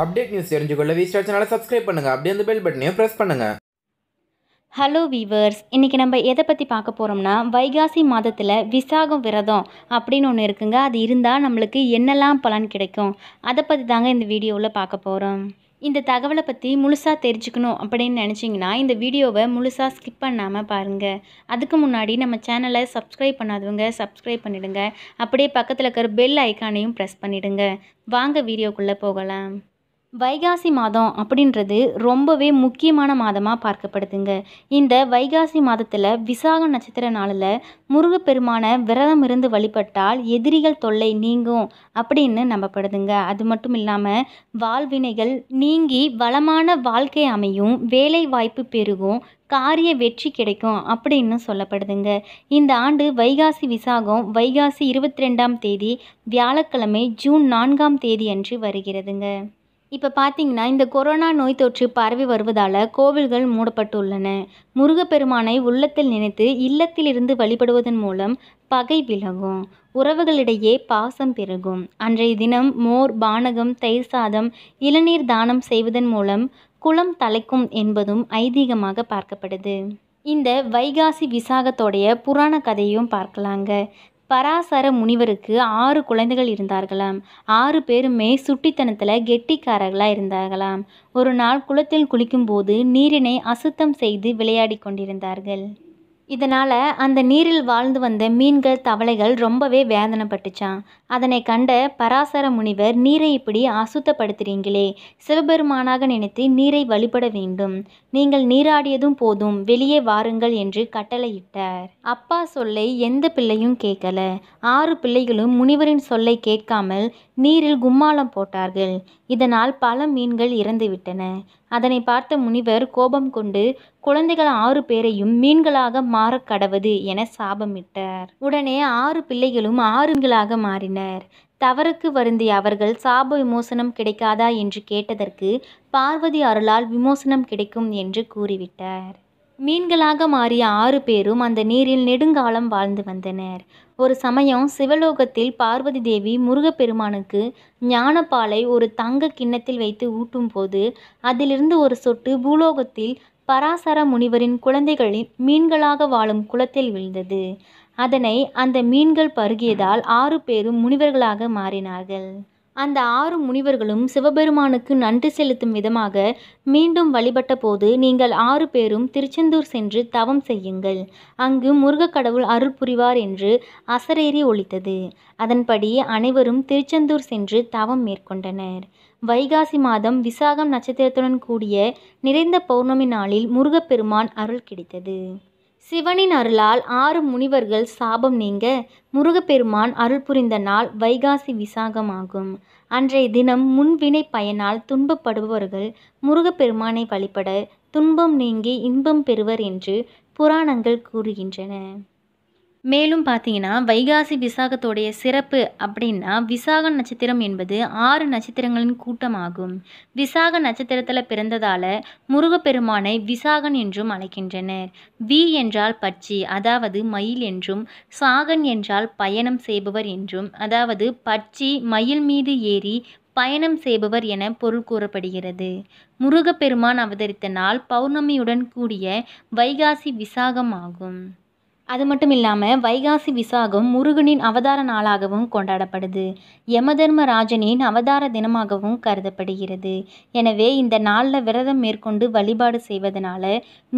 update news தெரிஞ்சுக்கொள்ள V Star சேனலை subscribe பண்ணுங்கள் அப்படியே அந்த பெல் பட்டனையும் ப்ரெஸ் பண்ணுங்கள் ஹலோ வீவர்ஸ் இன்றைக்கி நம்ம எதை பற்றி பார்க்க போகிறோம்னா வைகாசி மாதத்தில் விசாகம் விரதம் அப்படின்னு ஒன்று இருக்குங்க அது இருந்தால் நம்மளுக்கு என்னெல்லாம் பலன் கிடைக்கும் அதை பற்றி தாங்க இந்த வீடியோவில் பார்க்க போகிறோம் இந்த தகவலை பற்றி முழுசாக தெரிஞ்சுக்கணும் அப்படின்னு நினச்சிங்கன்னா இந்த வீடியோவை முழுசாக ஸ்கிப் பண்ணாமல் பாருங்கள் அதுக்கு முன்னாடி நம்ம சேனலை சப்ஸ்கிரைப் பண்ணாதவங்க சப்ஸ்கிரைப் பண்ணிவிடுங்க அப்படியே பக்கத்தில் இருக்கிற பெல் ஐக்கானையும் ப்ரெஸ் பண்ணிவிடுங்க வாங்க வீடியோக்குள்ளே போகலாம் வைகாசி மாதம் அப்படின்றது ரொம்பவே முக்கியமான மாதமாக பார்க்கப்படுதுங்க இந்த வைகாசி மாதத்தில் விசாக நட்சத்திர நாளில் முருகப்பெருமான விரதம் இருந்து வழிபட்டால் எதிரிகள் தொல்லை நீங்கும் அப்படின்னு நம்பப்படுதுங்க அது மட்டும் இல்லாமல் வாழ்வினைகள் நீங்கி வளமான வாழ்க்கை அமையும் வேலை வாய்ப்பு பெருகும் காரிய வெற்றி கிடைக்கும் அப்படின்னு சொல்லப்படுதுங்க இந்த ஆண்டு வைகாசி விசாகம் வைகாசி இருபத்தி ரெண்டாம் தேதி வியாழக்கிழமை ஜூன் நான்காம் தேதி அன்று வருகிறதுங்க இப்போ பார்த்தீங்கன்னா இந்த கொரோனா நோய் தொற்று பரவி வருவதால் கோவில்கள் மூடப்பட்டுள்ளன முருகப்பெருமானை உள்ளத்தில் நினைத்து இல்லத்திலிருந்து வழிபடுவதன் மூலம் பகை விலகும் உறவுகளிடையே பாசம் பெருகும் அன்றைய தினம் மோர் பானகம் தயிர் சாதம் இளநீர் தானம் செய்வதன் மூலம் குளம் தலைக்கும் என்பதும் ஐதீகமாக பார்க்கப்படுது இந்த வைகாசி விசாகத்தோடைய புராண கதையும் பார்க்கலாங்க பராசர முனிவருக்கு ஆறு குழந்தைகள் இருந்தார்களாம் ஆறு பேருமே சுட்டித்தனத்தில் கெட்டிக்காரர்களாக இருந்தார்களாம் ஒரு நாள் குளத்தில் குளிக்கும்போது நீரினை அசுத்தம் செய்து விளையாடி கொண்டிருந்தார்கள் இதனால் அந்த நீரில் வாழ்ந்து வந்த மீன்கள் தவளைகள் ரொம்பவே வேதனைப்பட்டுச்சான் அதனை கண்ட பராசர முனிவர் நீரை இப்படி அசுத்தப்படுத்துறீங்களே சிவபெருமானாக நினைத்து நீரை வழிபட வேண்டும் நீங்கள் நீராடியதும் போதும் வெளியே வாருங்கள் என்று கட்டளையிட்டார் அப்பா சொல்லை எந்த பிள்ளையும் கேட்கல ஆறு பிள்ளைகளும் முனிவரின் சொல்லை கேட்காமல் நீரில் கும்மாளம் போட்டார்கள் இதனால் பல மீன்கள் இறந்துவிட்டன அதனை பார்த்த முனிவர் கோபம் கொண்டு குழந்தைகள் ஆறு பேரையும் மீன்களாக மாறக் கடவது என சாபமிட்டார் உடனே ஆறு பிள்ளைகளும் ஆறுங்களாக மாறினர் தவறுக்கு வருந்திய அவர்கள் சாப விமோசனம் கிடைக்காதா என்று கேட்டதற்கு பார்வதி அருளால் விமோசனம் கிடைக்கும் என்று கூறிவிட்டார் மீன்களாக மாறிய ஆறு பேரும் அந்த நீரில் நெடுங்காலம் வாழ்ந்து வந்தனர் ஒரு சமயம் சிவலோகத்தில் பார்வதி தேவி முருகப்பெருமானுக்கு ஞானப்பாலை ஒரு தங்க கிண்ணத்தில் வைத்து ஊட்டும் போது அதிலிருந்து ஒரு சொட்டு பூலோகத்தில் பராசர முனிவரின் குழந்தைகளின் மீன்களாக வாழும் குளத்தில் விழுந்தது அதனை அந்த மீன்கள் பருகியதால் ஆறு பேரும் முனிவர்களாக மாறினார்கள் அந்த ஆறு முனிவர்களும் சிவபெருமானுக்கு நன்றி செலுத்தும் விதமாக மீண்டும் வழிபட்ட போது நீங்கள் ஆறு பேரும் திருச்செந்தூர் சென்று தவம் செய்யுங்கள் அங்கு கடவுள் அருள் புரிவார் என்று அசரேறி ஒழித்தது அதன்படி அனைவரும் திருச்செந்தூர் சென்று தவம் மேற்கொண்டனர் வைகாசி மாதம் விசாகம் நட்சத்திரத்துடன் கூடிய நிறைந்த பௌர்ணமி நாளில் முருகப்பெருமான் அருள் கிடைத்தது சிவனின் அருளால் ஆறு முனிவர்கள் சாபம் நீங்க முருகப்பெருமான் அருள் புரிந்த நாள் வைகாசி விசாகமாகும் அன்றைய தினம் முன்வினை பயனால் துன்பப்படுபவர்கள் முருகப்பெருமானை வழிபட துன்பம் நீங்கி இன்பம் பெறுவர் என்று புராணங்கள் கூறுகின்றன மேலும் பார்த்தீங்கன்னா வைகாசி விசாகத்தோடைய சிறப்பு அப்படின்னா விசாக நட்சத்திரம் என்பது ஆறு நட்சத்திரங்களின் கூட்டமாகும் விசாக நட்சத்திரத்தில் பிறந்ததால் முருகப்பெருமானை விசாகன் என்றும் அழைக்கின்றனர் வி என்றால் பச்சி அதாவது மயில் என்றும் சாகன் என்றால் பயணம் செய்பவர் என்றும் அதாவது பச்சி மயில் மீது ஏறி பயணம் செய்பவர் என பொருள் கூறப்படுகிறது முருகப்பெருமான் அவதரித்த நாள் பௌர்ணமியுடன் கூடிய வைகாசி விசாகம் ஆகும் அது மட்டும் இல்லாமல் வைகாசி விசாகம் முருகனின் அவதார நாளாகவும் கொண்டாடப்படுது யமதர்மராஜனின் அவதார தினமாகவும் கருதப்படுகிறது எனவே இந்த நாளில் விரதம் மேற்கொண்டு வழிபாடு செய்வதனால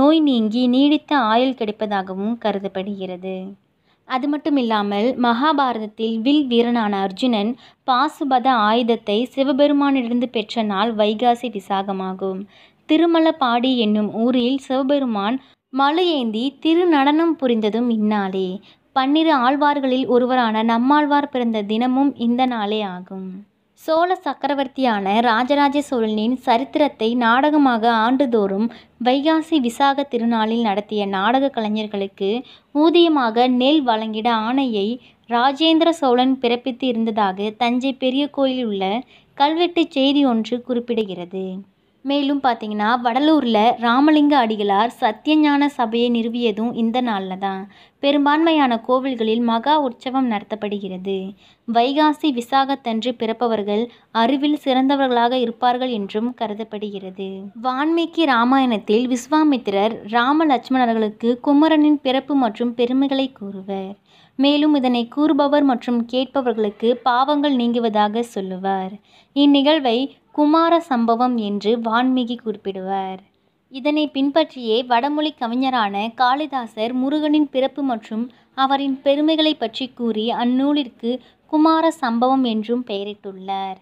நோய் நீங்கி நீடித்த ஆயுள் கிடைப்பதாகவும் கருதப்படுகிறது அது மட்டும் இல்லாமல் மகாபாரதத்தில் வில் வீரனான அர்ஜுனன் பாசுபத ஆயுதத்தை சிவபெருமானிலிருந்து பெற்ற நாள் வைகாசி விசாகமாகும் திருமலப்பாடி என்னும் ஊரில் சிவபெருமான் திரு திருநடனம் புரிந்ததும் இந்நாளே பன்னிரு ஆழ்வார்களில் ஒருவரான நம்மாழ்வார் பிறந்த தினமும் இந்த நாளே ஆகும் சோழ சக்கரவர்த்தியான ராஜராஜ சோழனின் சரித்திரத்தை நாடகமாக ஆண்டுதோறும் வைகாசி விசாக திருநாளில் நடத்திய நாடக கலைஞர்களுக்கு ஊதியமாக நெல் வழங்கிட ஆணையை ராஜேந்திர சோழன் பிறப்பித்து இருந்ததாக தஞ்சை பெரிய கோயிலில் உள்ள கல்வெட்டு செய்தி ஒன்று குறிப்பிடுகிறது மேலும் பார்த்தீங்கன்னா வடலூரில் ராமலிங்க அடிகளார் சத்தியஞான சபையை நிறுவியதும் இந்த நாளில் தான் பெரும்பான்மையான கோவில்களில் மகா உற்சவம் நடத்தப்படுகிறது வைகாசி விசாகத்தன்று பிறப்பவர்கள் அறிவில் சிறந்தவர்களாக இருப்பார்கள் என்றும் கருதப்படுகிறது வான்மீகி ராமாயணத்தில் விஸ்வாமித்திரர் ராம லட்சுமணர்களுக்கு குமரனின் பிறப்பு மற்றும் பெருமைகளை கூறுவர் மேலும் இதனை கூறுபவர் மற்றும் கேட்பவர்களுக்கு பாவங்கள் நீங்குவதாக சொல்லுவார் இந்நிகழ்வை குமார சம்பவம் என்று வான்மீகி குறிப்பிடுவர் இதனை பின்பற்றியே வடமொழி கவிஞரான காளிதாசர் முருகனின் பிறப்பு மற்றும் அவரின் பெருமைகளை பற்றி கூறி அந்நூலிற்கு குமார சம்பவம் என்றும் பெயரிட்டுள்ளார்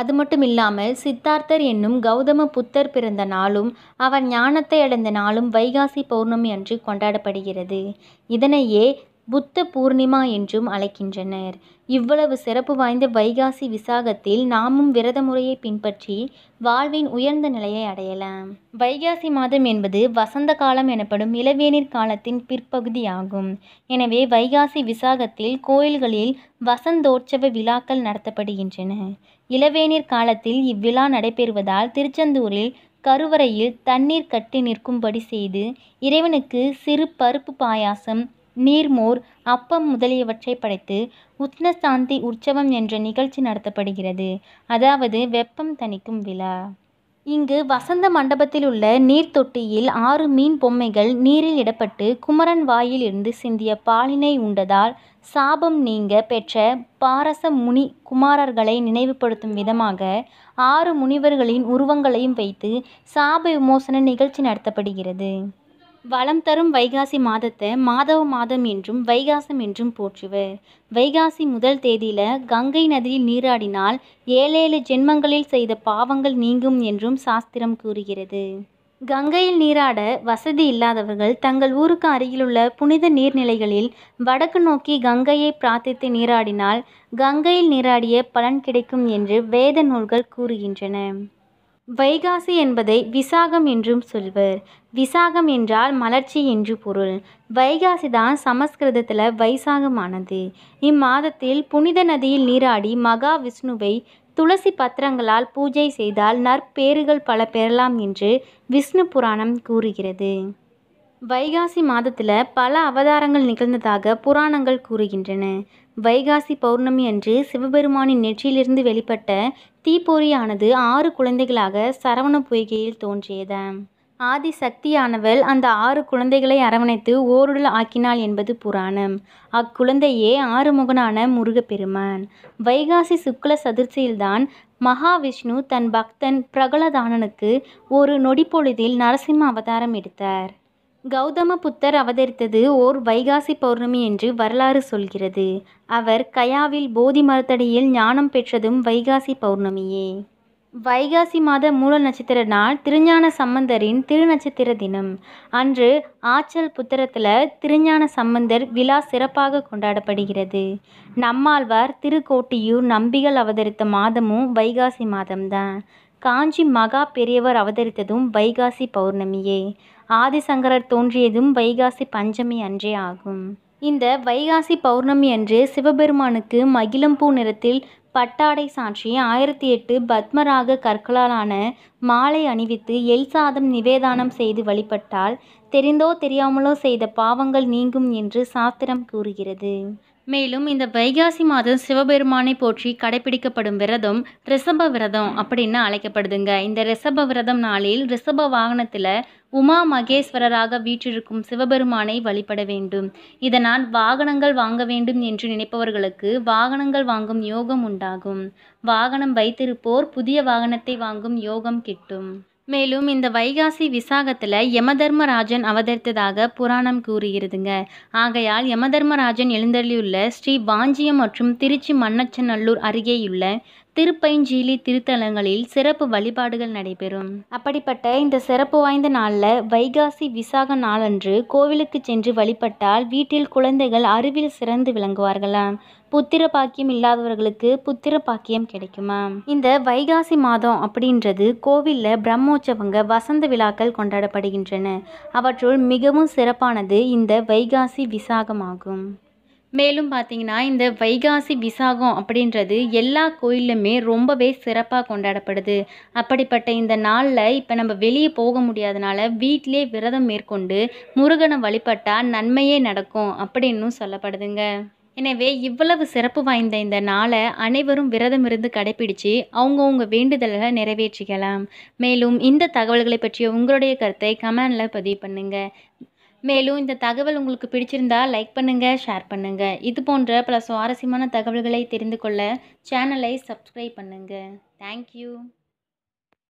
அது மட்டும் இல்லாமல் சித்தார்த்தர் என்னும் கௌதம புத்தர் பிறந்த நாளும் அவர் ஞானத்தை அடைந்த நாளும் வைகாசி பௌர்ணமி அன்று கொண்டாடப்படுகிறது இதனையே புத்த பூர்ணிமா என்றும் அழைக்கின்றனர் இவ்வளவு சிறப்பு வாய்ந்த வைகாசி விசாகத்தில் நாமும் விரத முறையை பின்பற்றி வாழ்வின் உயர்ந்த நிலையை அடையலாம் வைகாசி மாதம் என்பது வசந்த காலம் எனப்படும் இளவேநீர் காலத்தின் பிற்பகுதியாகும் எனவே வைகாசி விசாகத்தில் கோயில்களில் வசந்தோற்சவ விழாக்கள் நடத்தப்படுகின்றன இளவேநீர் காலத்தில் இவ்விழா நடைபெறுவதால் திருச்செந்தூரில் கருவறையில் தண்ணீர் கட்டி நிற்கும்படி செய்து இறைவனுக்கு சிறு பருப்பு பாயாசம் நீர்மோர் அப்பம் முதலியவற்றை படைத்து உத்னசாந்தி உற்சவம் என்ற நிகழ்ச்சி நடத்தப்படுகிறது அதாவது வெப்பம் தணிக்கும் விழா இங்கு வசந்த மண்டபத்தில் உள்ள நீர் தொட்டியில் ஆறு மீன் பொம்மைகள் நீரில் இடப்பட்டு குமரன் வாயில் இருந்து சிந்திய பாலினை உண்டதால் சாபம் நீங்க பெற்ற பாரச முனி குமாரர்களை நினைவுபடுத்தும் விதமாக ஆறு முனிவர்களின் உருவங்களையும் வைத்து சாப விமோசன நிகழ்ச்சி நடத்தப்படுகிறது வளம் தரும் வைகாசி மாதத்தை மாதவ மாதம் என்றும் வைகாசம் என்றும் போற்றுவர் வைகாசி முதல் தேதியில் கங்கை நதியில் நீராடினால் ஏழேழு ஜென்மங்களில் செய்த பாவங்கள் நீங்கும் என்றும் சாஸ்திரம் கூறுகிறது கங்கையில் நீராட வசதி இல்லாதவர்கள் தங்கள் ஊருக்கு அருகிலுள்ள புனித நீர்நிலைகளில் வடக்கு நோக்கி கங்கையை பிரார்த்தித்து நீராடினால் கங்கையில் நீராடிய பலன் கிடைக்கும் என்று வேத நூல்கள் கூறுகின்றன வைகாசி என்பதை விசாகம் என்றும் சொல்வர் விசாகம் என்றால் மலர்ச்சி என்று பொருள் வைகாசி தான் சமஸ்கிருதத்தில் வைசாகமானது இம்மாதத்தில் புனித நதியில் நீராடி மகா விஷ்ணுவை துளசி பத்திரங்களால் பூஜை செய்தால் நற்பேறுகள் பல பெறலாம் என்று விஷ்ணு புராணம் கூறுகிறது வைகாசி மாதத்தில் பல அவதாரங்கள் நிகழ்ந்ததாக புராணங்கள் கூறுகின்றன வைகாசி பௌர்ணமி அன்று சிவபெருமானின் நெற்றியிலிருந்து வெளிப்பட்ட தீப்பொறியானது ஆறு குழந்தைகளாக சரவண பொய்கையில் தோன்றியது ஆதி சக்தியானவள் அந்த ஆறு குழந்தைகளை அரவணைத்து ஓருடல் ஆக்கினாள் என்பது புராணம் அக்குழந்தையே ஆறுமுகனான முருகப்பெருமான் வைகாசி சுக்ல சதுர்ச்சியில்தான் மகாவிஷ்ணு தன் பக்தன் பிரகலதானனுக்கு ஒரு நொடிப்பொழுதில் நரசிம்ம அவதாரம் எடுத்தார் கௌதம புத்தர் அவதரித்தது ஓர் வைகாசி பௌர்ணமி என்று வரலாறு சொல்கிறது அவர் கயாவில் போதி மரத்தடியில் ஞானம் பெற்றதும் வைகாசி பௌர்ணமியே வைகாசி மாத மூல நட்சத்திர நாள் திருஞான சம்பந்தரின் திருநட்சத்திர தினம் அன்று ஆச்சல் புத்திரத்தில் திருஞான சம்பந்தர் விழா சிறப்பாக கொண்டாடப்படுகிறது நம்மாழ்வார் திருக்கோட்டியூர் நம்பிகள் அவதரித்த மாதமும் வைகாசி மாதம்தான் காஞ்சி மகா பெரியவர் அவதரித்ததும் வைகாசி பௌர்ணமியே ஆதிசங்கரர் தோன்றியதும் வைகாசி பஞ்சமி அன்றே ஆகும் இந்த வைகாசி பௌர்ணமி அன்று சிவபெருமானுக்கு மகிழம்பூ நிறத்தில் பட்டாடை சாற்றி ஆயிரத்தி எட்டு பத்மராக கற்களாலான மாலை அணிவித்து எல் சாதம் நிவேதானம் செய்து வழிபட்டால் தெரிந்தோ தெரியாமலோ செய்த பாவங்கள் நீங்கும் என்று சாஸ்திரம் கூறுகிறது மேலும் இந்த வைகாசி மாதம் சிவபெருமானை போற்றி கடைபிடிக்கப்படும் விரதம் ரிசப விரதம் அப்படின்னு அழைக்கப்படுதுங்க இந்த ரிசப விரதம் நாளில் ரிசப வாகனத்தில் உமா மகேஸ்வரராக வீற்றிருக்கும் சிவபெருமானை வழிபட வேண்டும் இதனால் வாகனங்கள் வாங்க வேண்டும் என்று நினைப்பவர்களுக்கு வாகனங்கள் வாங்கும் யோகம் உண்டாகும் வாகனம் வைத்திருப்போர் புதிய வாகனத்தை வாங்கும் யோகம் கிட்டும் மேலும் இந்த வைகாசி விசாகத்தில் யமதர்மராஜன் அவதரித்ததாக புராணம் கூறுகிறதுங்க ஆகையால் யமதர்மராஜன் எழுந்தருளியுள்ள ஸ்ரீ வாஞ்சியம் மற்றும் திருச்சி மன்னச்சநல்லூர் அருகேயுள்ள திருப்பைஞ்சீலி திருத்தலங்களில் சிறப்பு வழிபாடுகள் நடைபெறும் அப்படிப்பட்ட இந்த சிறப்பு வாய்ந்த நாளில் வைகாசி விசாக நாளன்று கோவிலுக்கு சென்று வழிபட்டால் வீட்டில் குழந்தைகள் அறிவில் சிறந்து விளங்குவார்களாம் புத்திர பாக்கியம் இல்லாதவர்களுக்கு புத்திர பாக்கியம் கிடைக்குமா இந்த வைகாசி மாதம் அப்படின்றது கோவிலில் பிரம்மோற்சவங்க வசந்த விழாக்கள் கொண்டாடப்படுகின்றன அவற்றுள் மிகவும் சிறப்பானது இந்த வைகாசி விசாகமாகும் மேலும் பார்த்தீங்கன்னா இந்த வைகாசி விசாகம் அப்படின்றது எல்லா கோயிலுமே ரொம்பவே சிறப்பாக கொண்டாடப்படுது அப்படிப்பட்ட இந்த நாளில் இப்போ நம்ம வெளியே போக முடியாதனால வீட்டிலே விரதம் மேற்கொண்டு முருகனை வழிபட்டால் நன்மையே நடக்கும் அப்படின்னு சொல்லப்படுதுங்க எனவே இவ்வளவு சிறப்பு வாய்ந்த இந்த நாளை அனைவரும் விரதம் இருந்து கடைபிடித்து அவங்கவுங்க வேண்டுதல்களை நிறைவேற்றிக்கலாம் மேலும் இந்த தகவல்களை பற்றிய உங்களுடைய கருத்தை கமெண்டில் பதிவு பண்ணுங்கள் மேலும் இந்த தகவல் உங்களுக்கு பிடிச்சிருந்தா லைக் பண்ணுங்கள் ஷேர் பண்ணுங்கள் இது போன்ற பல சுவாரஸ்யமான தகவல்களை தெரிந்து கொள்ள சேனலை சப்ஸ்கிரைப் பண்ணுங்கள் தேங்க்யூ